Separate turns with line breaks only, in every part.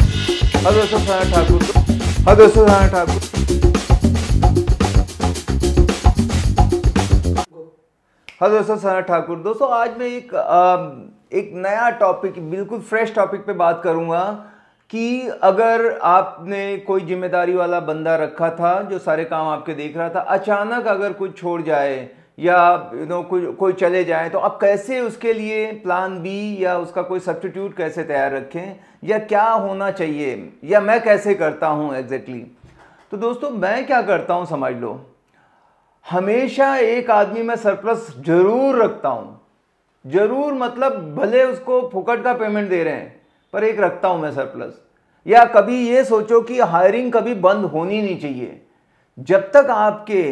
हजरत सना ठाकुर ठाकुर सना ठाकुर दोस्तों आज मैं एक एक नया टॉपिक बिल्कुल फ्रेश टॉपिक पे बात करूँगा कि अगर आपने कोई जिम्मेदारी वाला बंदा रखा था जो सारे काम आपके देख रहा था अचानक अगर कुछ छोड़ जाए या यू नो कोई कोई चले जाए तो अब कैसे उसके लिए प्लान बी या उसका कोई सब्सटीट्यूट कैसे तैयार रखें या क्या होना चाहिए या मैं कैसे करता हूँ एग्जैक्टली exactly? तो दोस्तों मैं क्या करता हूँ समझ लो हमेशा एक आदमी मैं सरप्लस जरूर रखता हूँ जरूर मतलब भले उसको फुकट का पेमेंट दे रहे हैं पर एक रखता हूँ मैं सरप्लस या कभी ये सोचो कि हायरिंग कभी बंद होनी नहीं चाहिए जब तक आपके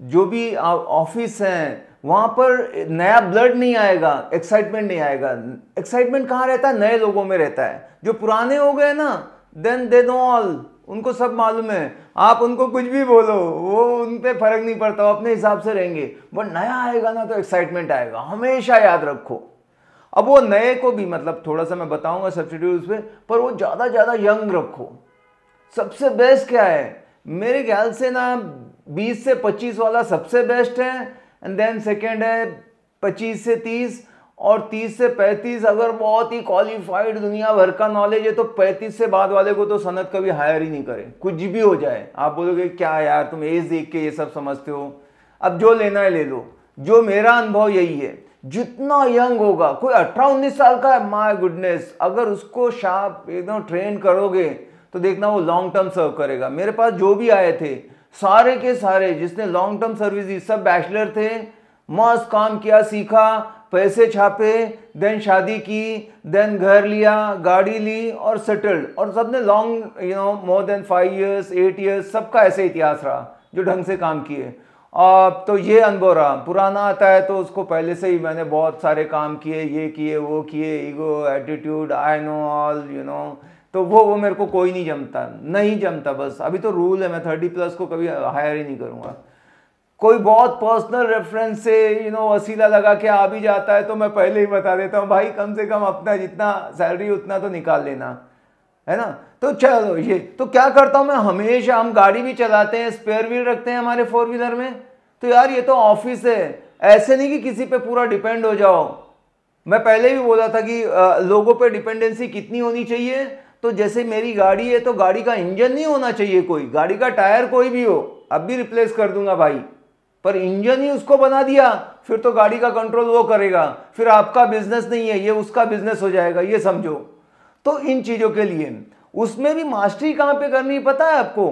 जो भी ऑफिस हैं वहाँ पर नया ब्लड नहीं आएगा एक्साइटमेंट नहीं आएगा एक्साइटमेंट कहाँ रहता है नए लोगों में रहता है जो पुराने हो गए ना देन दे नो ऑल उनको सब मालूम है आप उनको कुछ भी बोलो वो उन पर फर्क नहीं पड़ता वो अपने हिसाब से रहेंगे बट नया आएगा ना तो एक्साइटमेंट आएगा हमेशा याद रखो अब वो नए को भी मतलब थोड़ा सा मैं बताऊंगा सब्सिट्यूट पे पर वो ज़्यादा ज़्यादा यंग रखो सबसे बेस्ट क्या है मेरे ख्याल से ना बीस से पच्चीस वाला सबसे बेस्ट है एंड देन सेकेंड है पच्चीस से तीस और तीस से पैंतीस अगर बहुत ही क्वालिफाइड दुनिया भर का नॉलेज है तो पैंतीस से बाद वाले को तो सनत कभी हायर ही नहीं करे कुछ भी हो जाए आप बोलोगे क्या यार तुम एज देख के ये सब समझते हो अब जो लेना है ले लो जो मेरा अनुभव यही है जितना यंग होगा कोई अठारह उन्नीस साल का है माय गुडनेस अगर उसको शार्प एकदम ट्रेन करोगे तो देखना वो लॉन्ग टर्म सर्व करेगा मेरे पास जो भी आए थे सारे के सारे जिसने लॉन्ग टर्म सर्विस दी सब बैचलर थे मस्त काम किया सीखा पैसे छापे देन शादी की देन घर लिया गाड़ी ली और सेटल्ड और सब ने long you know more than five years eight years सबका ऐसे इतिहास रहा जो ढंग से काम किए अब तो ये अनुभव रहा पुराना आता है तो उसको पहले से ही मैंने बहुत सारे काम किए ये किए वो किए ego attitude I know all you know तो वो वो मेरे को कोई नहीं जमता नहीं जमता बस अभी तो रूल है मैं थर्टी प्लस को कभी हायर ही नहीं करूँगा कोई बहुत पर्सनल रेफरेंस से यू नो वसीला लगा के आ भी जाता है तो मैं पहले ही बता देता हूँ भाई कम से कम अपना जितना सैलरी उतना तो निकाल लेना है ना तो चलो ये तो क्या करता हूँ मैं हमेशा हम गाड़ी भी चलाते हैं स्पेयर व्हील रखते हैं हमारे फोर व्हीलर में तो यार ये तो ऑफिस है ऐसे नहीं कि किसी पे पूरा डिपेंड हो जाओ मैं पहले भी बोला था कि लोगों पे डिपेंडेंसी कितनी होनी चाहिए तो जैसे मेरी गाड़ी है तो गाड़ी का इंजन नहीं होना चाहिए कोई गाड़ी का टायर कोई भी हो अब भी रिप्लेस कर दूंगा भाई पर इंजन ही उसको बना दिया फिर तो गाड़ी का कंट्रोल वो करेगा फिर आपका बिजनेस नहीं है ये उसका बिजनेस हो जाएगा ये समझो तो इन चीज़ों के लिए उसमें भी मास्टरी कहाँ पे करनी पता है आपको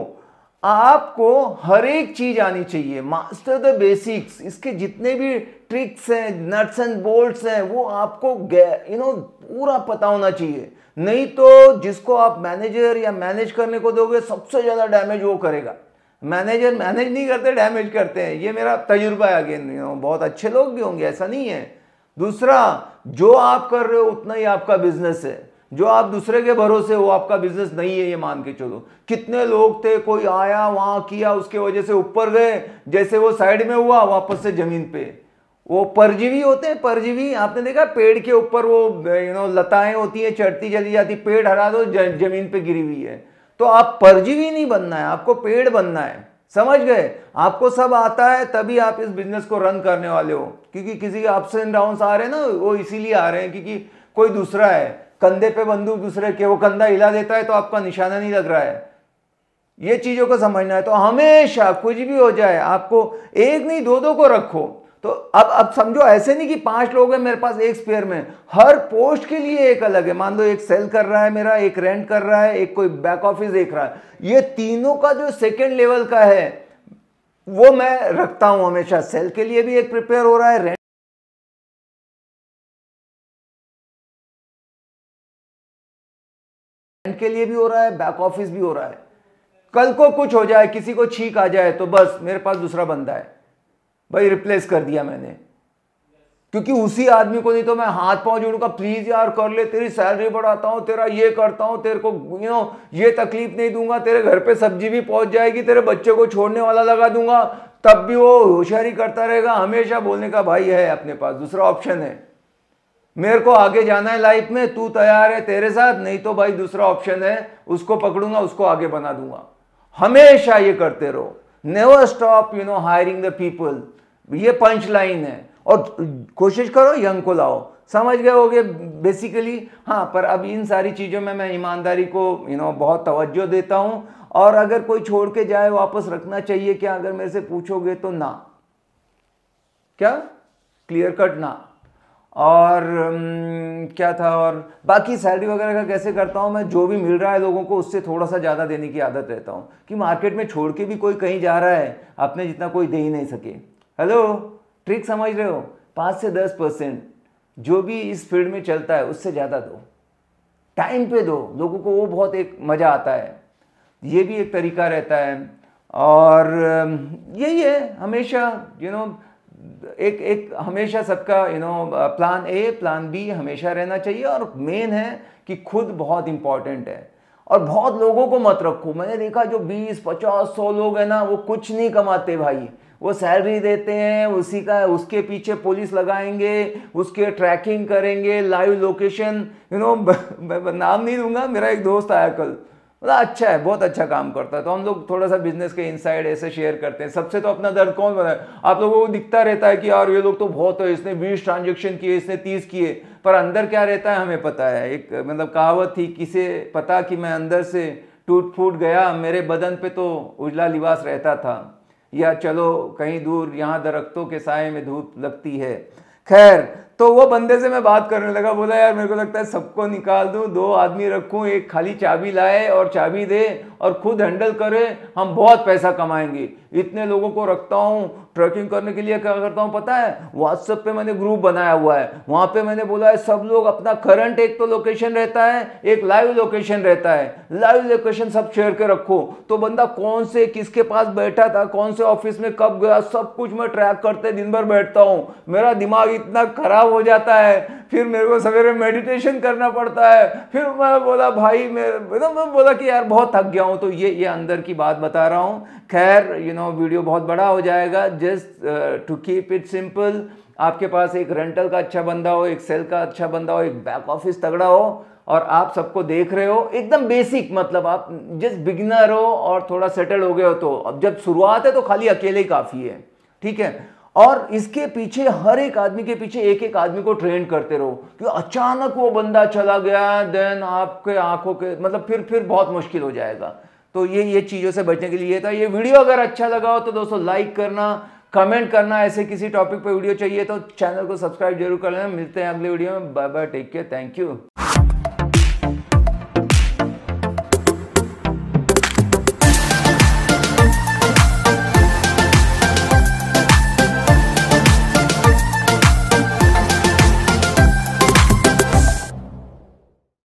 आपको हर एक चीज आनी चाहिए मास्टर द बेसिक्स इसके जितने भी ट्रिक्स हैं नट्स एंड बोल्ट्स हैं वो आपको यू नो पूरा पता होना चाहिए नहीं तो जिसको आप मैनेजर या मैनेज करने को दोगे सबसे ज़्यादा डैमेज वो करेगा मैनेजर मैनेज नहीं करते डैमेज करते हैं ये मेरा तजुर्बा है अगेन यू नो बहुत अच्छे लोग भी होंगे ऐसा नहीं है दूसरा जो आप कर रहे हो उतना ही आपका बिजनेस है जो आप दूसरे के भरोसे हो आपका बिजनेस नहीं है ये मान के चलो कितने लोग थे कोई आया वहां किया उसके वजह से ऊपर गए जैसे वो साइड में हुआ वापस से जमीन पे वो परजीवी होते हैं परजीवी आपने देखा पेड़ के ऊपर वो यू नो लताएं होती हैं चढ़ती चली जाती पेड़ हरा दो तो जमीन पे गिरी हुई है तो आप परजीवी नहीं बनना है आपको पेड़ बनना है समझ गए आपको सब आता है तभी आप इस बिजनेस को रन करने वाले हो क्योंकि किसी के अप्स एंड डाउन आ रहे हैं ना वो इसीलिए आ रहे हैं क्योंकि कोई दूसरा है कंधे पे बंदूक दूसरे के वो कंधा हिला देता है तो आपका निशाना नहीं लग रहा है ये चीज़ों को समझना है तो हमेशा कुछ भी हो जाए आपको एक नहीं दो दो को रखो तो अब अब समझो ऐसे नहीं कि पांच लोग हैं मेरे पास एक स्पेयर में हर पोस्ट के लिए एक अलग है मान लो एक सेल कर रहा है मेरा एक रेंट कर रहा है एक कोई बैक ऑफिस देख रहा है ये तीनों का जो सेकेंड लेवल का है वो मैं रखता हूं हमेशा सेल के लिए भी एक प्रिपेयर हो रहा है हेड के लिए भी हो रहा है बैक ऑफिस भी हो रहा है कल को कुछ हो जाए किसी को छींक आ जाए तो बस मेरे पास दूसरा बंदा है भाई रिप्लेस कर दिया मैंने क्योंकि उसी आदमी को नहीं तो मैं हाथ पांव जोड़ूंगा प्लीज यार कर ले तेरी सैलरी बढ़ाता हूँ तेरा ये करता हूँ तेरे को यू नो ये तकलीफ नहीं दूंगा तेरे घर पे सब्जी भी पहुंच जाएगी तेरे बच्चे को छोड़ने वाला लगा दूंगा तब भी वो होशियारी करता रहेगा हमेशा बोलने का भाई है अपने पास दूसरा ऑप्शन है मेरे को आगे जाना है लाइफ में तू तैयार है तेरे साथ नहीं तो भाई दूसरा ऑप्शन है उसको पकड़ूंगा उसको आगे बना दूंगा हमेशा ये करते रहो never stop you know hiring the people ये पंच लाइन है और कोशिश करो यंग को लाओ समझ गए होगे बेसिकली हाँ पर अब इन सारी चीज़ों में मैं ईमानदारी को यू नो बहुत तवज्जो देता हूँ और अगर कोई छोड़ के जाए वापस रखना चाहिए क्या अगर मेरे से पूछोगे तो ना क्या क्लियर कट ना और क्या था और बाकी सैलरी वगैरह का कैसे करता हूँ मैं जो भी मिल रहा है लोगों को उससे थोड़ा सा ज़्यादा देने की आदत रहता हूँ कि मार्केट में छोड़ के भी कोई कहीं जा रहा है आपने जितना कोई दे ही नहीं सके हेलो ट्रिक समझ रहे हो पाँच से दस परसेंट जो भी इस फील्ड में चलता है उससे ज़्यादा दो टाइम पे दो लोगों को वो बहुत एक मज़ा आता है ये भी एक तरीका रहता है और यही है हमेशा यू you नो know, एक एक हमेशा सबका you know plan A plan B हमेशा रहना चाहिए और मेन है कि खुद बहुत इंपॉर्टेंट है और बहुत लोगों को मत रखो मैंने देखा जो 20, 50, 100 लोग हैं ना वो कुछ नहीं कमाते भाई वो सैलरी देते हैं उसी का उसके पीछे पुलिस लगाएंगे उसके ट्रैकिंग करेंगे लाइव लोकेशन यू नो नाम नहीं दूंगा मेरा एक दोस्त आया कल मतलब अच्छा है बहुत अच्छा काम करता है तो हम लोग थोड़ा सा बिजनेस के इनसाइड ऐसे शेयर करते हैं सबसे तो अपना दर्द कौन बनाए आप लोगों को दिखता रहता है कि यार ये लोग तो बहुत है इसने बीस ट्रांजेक्शन किए इसने तीस किए पर अंदर क्या रहता है हमें पता है एक मतलब कहावत थी किसे पता कि मैं अंदर से टूट फूट गया मेरे बदन पे तो उजला लिबास रहता था या चलो कहीं दूर यहाँ दरख्तों के साय में धूप लगती है खैर तो वो बंदे से मैं बात करने लगा बोला यार मेरे को लगता है सबको निकाल दूँ दो आदमी रखूँ एक खाली चाबी लाए और चाबी दे और खुद हैंडल करे हम बहुत पैसा कमाएंगे इतने लोगों को रखता हूँ ट्रैकिंग करने के लिए क्या करता हूँ पता है व्हाट्सएप पे मैंने ग्रुप बनाया हुआ है वहाँ पे मैंने बोला है सब लोग अपना करंट एक तो लोकेशन रहता है एक लाइव लोकेशन रहता है लाइव लोकेशन सब शेयर के रखो तो बंदा कौन से किसके पास बैठा था कौन से ऑफिस में कब गया सब कुछ मैं ट्रैक करते दिन भर बैठता हूँ मेरा दिमाग इतना खराब ख़राब हो जाता है फिर मेरे को सवेरे मेडिटेशन करना पड़ता है फिर मैं बोला भाई मैं मतलब मैं बोला कि यार बहुत थक गया हूँ तो ये ये अंदर की बात बता रहा हूँ खैर यू नो वीडियो बहुत बड़ा हो जाएगा just to keep it simple आपके पास एक रेंटल का अच्छा बंदा हो एक सेल का अच्छा बंदा हो एक बैक ऑफिस तगड़ा हो और आप सबको देख रहे हो एकदम बेसिक मतलब आप जस्ट बिगिनर हो और थोड़ा सेटल हो गए हो तो अब जब शुरुआत है तो खाली अकेले ही काफ़ी है ठीक है और इसके पीछे हर एक आदमी के पीछे एक एक आदमी को ट्रेन करते रहो कि अचानक वो बंदा चला गया देन आपके आंखों के मतलब फिर फिर बहुत मुश्किल हो जाएगा तो ये ये चीज़ों से बचने के लिए था ये वीडियो अगर अच्छा लगा हो तो दोस्तों लाइक करना कमेंट करना ऐसे किसी टॉपिक पर वीडियो चाहिए तो चैनल को सब्सक्राइब जरूर कर लेना मिलते हैं अगले वीडियो में bye bye take care thank you